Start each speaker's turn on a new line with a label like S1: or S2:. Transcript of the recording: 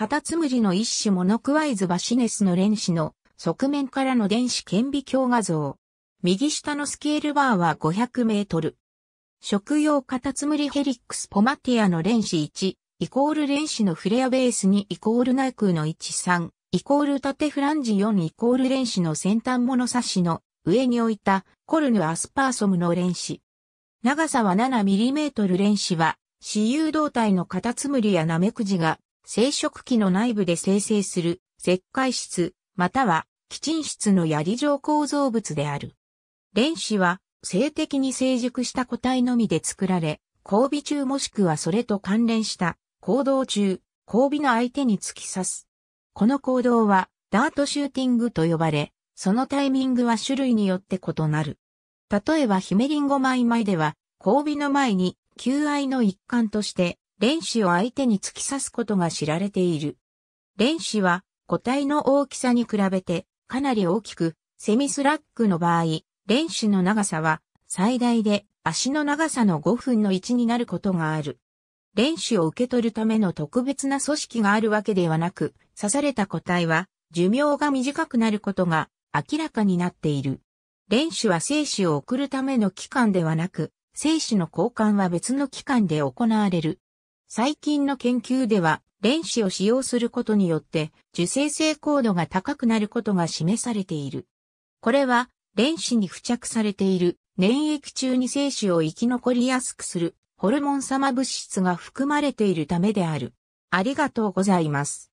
S1: カタツムリの一種モノクワイズバシネスの連子の側面からの電子顕微鏡画像。右下のスケールバーは500メートル。食用カタツムリヘリックスポマティアの連子1、イコール連子のフレアベース2イコール内空の1、3、イコール縦フランジ4イコール連子の先端物差しの上に置いたコルヌアスパーソムの連子。長さは7トル連子は、私有動体のカタツムリやナメクジが生殖器の内部で生成する石灰質、または基沈質の槍状構造物である。電子は性的に成熟した個体のみで作られ、交尾中もしくはそれと関連した行動中、交尾の相手に突き刺す。この行動はダートシューティングと呼ばれ、そのタイミングは種類によって異なる。例えばヒメリンゴマイマイでは、交尾の前に求愛の一環として連子を相手に突き刺すことが知られている。連子は個体の大きさに比べてかなり大きく、セミスラックの場合、連子の長さは最大で足の長さの5分の1になることがある。連子を受け取るための特別な組織があるわけではなく、刺された個体は寿命が短くなることが明らかになっている。連子は精子を送るための期間ではなく、精子の交換は別の期間で行われる。最近の研究では、電子を使用することによって、受精性高度が高くなることが示されている。これは、電子に付着されている粘液中に精子を生き残りやすくするホルモン様物質が含まれているためである。ありがとうございます。